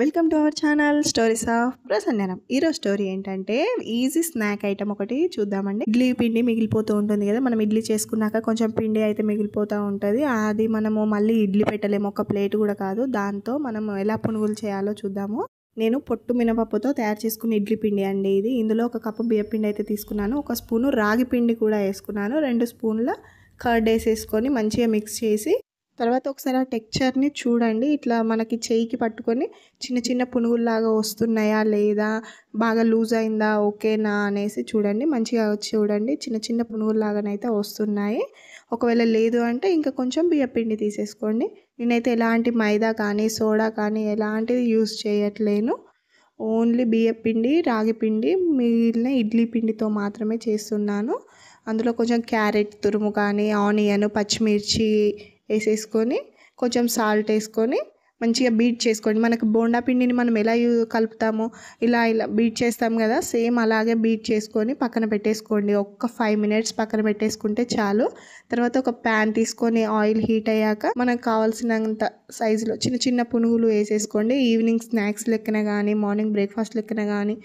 welcome to our channel stories of ప్రసన్ననం ఈరోజు story ఏంటంటే ఈజీ స్నాక్ ఐటమ్ ఒకటి చూద్దామండి ఇడ్లీ పిండి మిగిలిపోతూ ఉంటుంది కదా మనం ఇడ్లీ చేసుకున్నాక కొంచెం పిండి అయితే మిగిలిపోతూ ఉంటుంది అది మనము మళ్ళీ ఇడ్లీ పెట్టలేము ఒక ప్లేట్ కూడా కాదు దాంతో మనం ఎలా పునుగులు చేయాలో చూద్దాము నేను పొట్టు మినపప్పుతో తయారు చేసుకున్న ఇడ్లీ పిండి అండి ఇది ఇందులో ఒక కప్పు బియ్య పిండి అయితే తీసుకున్నాను ఒక స్పూను రాగి పిండి కూడా వేసుకున్నాను రెండు స్పూన్ల కర్డ్ వేసేసుకొని మంచిగా మిక్స్ చేసి తర్వాత ఒకసారి ఆ టెక్చర్ని చూడండి ఇట్లా మనకి చేయికి పట్టుకొని చిన్న చిన్న పునుగుల్లాగా వస్తున్నాయా లేదా బాగా లూజ్ అయిందా ఓకేనా అనేసి చూడండి మంచిగా చూడండి చిన్న చిన్న పునుగుల్లాగానైతే వస్తున్నాయి ఒకవేళ లేదు అంటే ఇంకా కొంచెం బియ్యపిండి తీసేసుకోండి నేనైతే ఎలాంటి మైదా కానీ సోడా కానీ ఎలాంటిది యూజ్ చేయట్లేను ఓన్లీ బియ్యపిండి రాగి పిండి మిగిలిన ఇడ్లీ పిండితో మాత్రమే చేస్తున్నాను అందులో కొంచెం క్యారెట్ తురుము కానీ ఆనియన్ పచ్చిమిర్చి వేసేసుకొని కొంచెం సాల్ట్ వేసుకొని మంచిగా బీట్ చేసుకోండి మనకు బోండా పిండిని మనం ఎలా కలుపుతామో ఇలా ఇలా బీట్ చేస్తాం కదా సేమ్ అలాగే బీట్ చేసుకొని పక్కన పెట్టేసుకోండి ఒక్క ఫైవ్ మినిట్స్ పక్కన పెట్టేసుకుంటే చాలు తర్వాత ఒక ప్యాన్ తీసుకొని ఆయిల్ హీట్ అయ్యాక మనకు కావాల్సినంత సైజులో చిన్న చిన్న పునుగులు వేసేసుకోండి ఈవినింగ్ స్నాక్స్ లెక్కన కానీ మార్నింగ్ బ్రేక్ఫాస్ట్ లెక్కన కానీ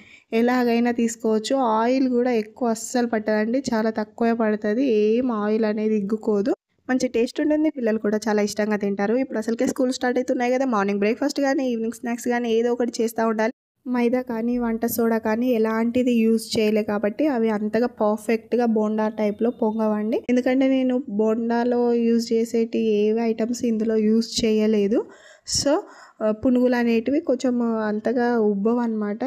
ఎలాగైనా తీసుకోవచ్చు ఆయిల్ కూడా ఎక్కువ అస్సలు పట్టదండి చాలా తక్కువే పడుతుంది ఏం ఆయిల్ అనేది ఇగ్గుకోదు మంచి టేస్ట్ ఉంటుంది పిల్లలు కూడా చాలా ఇష్టంగా తింటారు ఇప్పుడు అసలుకే స్కూల్ స్టార్ట్ అవుతున్నాయి కదా మార్నింగ్ బ్రేక్ఫాస్ట్ కానీ ఈవినింగ్ స్నాక్స్ కానీ ఏదో ఒకటి చేస్తూ ఉండాలి మైదా కానీ వంట సోడా కానీ ఎలాంటిది యూజ్ చేయలే కాబట్టి అవి అంతగా పర్ఫెక్ట్గా బోండా టైప్లో పొంగవండి ఎందుకంటే నేను బోండాలో యూజ్ చేసేటి ఏవి ఐటమ్స్ ఇందులో యూజ్ చేయలేదు సో పునుగులు అనేటివి కొంచెం అంతగా ఉబ్బవు అనమాట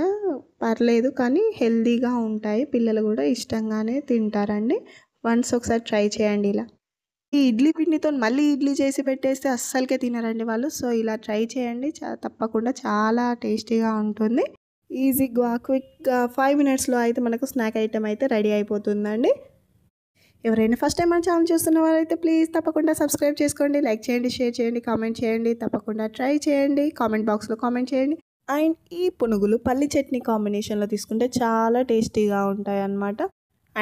పర్లేదు కానీ హెల్దీగా ఉంటాయి పిల్లలు కూడా ఇష్టంగానే తింటారండి వన్స్ ఒకసారి ట్రై చేయండి ఇలా ఈ ఇడ్లీ పిండితో మళ్ళీ ఇడ్లీ చేసి పెట్టేస్తే అస్సలకే తినరండి వాళ్ళు సో ఇలా ట్రై చేయండి తప్పకుండా చాలా టేస్టీగా ఉంటుంది ఈజీగా క్విక్గా ఫైవ్ మినిట్స్లో అయితే మనకు స్నాక్ ఐటెం అయితే రెడీ అయిపోతుందండి ఎవరైనా ఫస్ట్ టైం మన ఛానల్ చూస్తున్న వారైతే ప్లీజ్ తప్పకుండా సబ్స్క్రైబ్ చేసుకోండి లైక్ చేయండి షేర్ చేయండి కామెంట్ చేయండి తప్పకుండా ట్రై చేయండి కామెంట్ బాక్స్లో కామెంట్ చేయండి అండ్ ఈ పునుగులు పల్లి చట్నీ కాంబినేషన్లో తీసుకుంటే చాలా టేస్టీగా ఉంటాయి అన్నమాట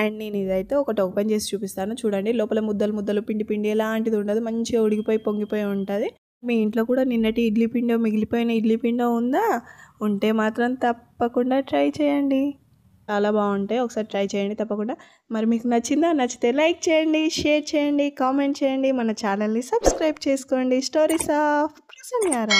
అండ్ నేను ఇదైతే ఒకటి ఓపెన్ చేసి చూపిస్తాను చూడండి లోపల ముద్దలు ముద్దలు పిండి పిండి ఎలాంటిది ఉండదు మంచిగా ఉడికిపోయి పొంగిపోయి ఉంటుంది మీ ఇంట్లో కూడా నిన్నటి ఇడ్లీ పిండో మిగిలిపోయిన ఇడ్లీ పిండో ఉందా ఉంటే మాత్రం తప్పకుండా ట్రై చేయండి చాలా బాగుంటాయి ఒకసారి ట్రై చేయండి తప్పకుండా మరి మీకు నచ్చిందా నచ్చితే లైక్ చేయండి షేర్ చేయండి కామెంట్ చేయండి మన ఛానల్ని సబ్స్క్రైబ్ చేసుకోండి స్టోరీస్ ఆఫ్ ప్రసన్యారా